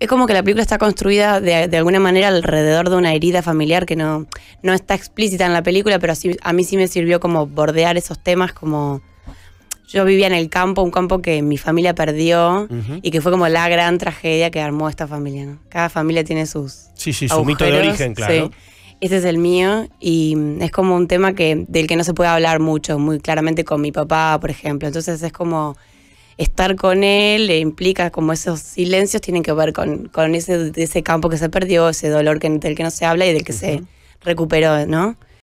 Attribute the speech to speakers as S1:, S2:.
S1: es como que la película está construida de, alguna manera alrededor de una herida familiar que no, no está explícita en la película, pero a mí sí me sirvió como bordear esos temas como... Yo vivía en el campo, un campo que mi familia perdió y que fue como la gran tragedia que armó esta familia. ¿no? Cada familia tiene sus. Sí, sí, su mito de origen, claro. Ese es el mío y es como un tema que, del que no se puede hablar mucho, muy claramente con mi papá, por ejemplo. Entonces es como estar con él implica como esos silencios tienen que ver con,
S2: con ese, ese campo que se perdió, ese dolor que, del que no se habla y del que se recuperó, ¿no?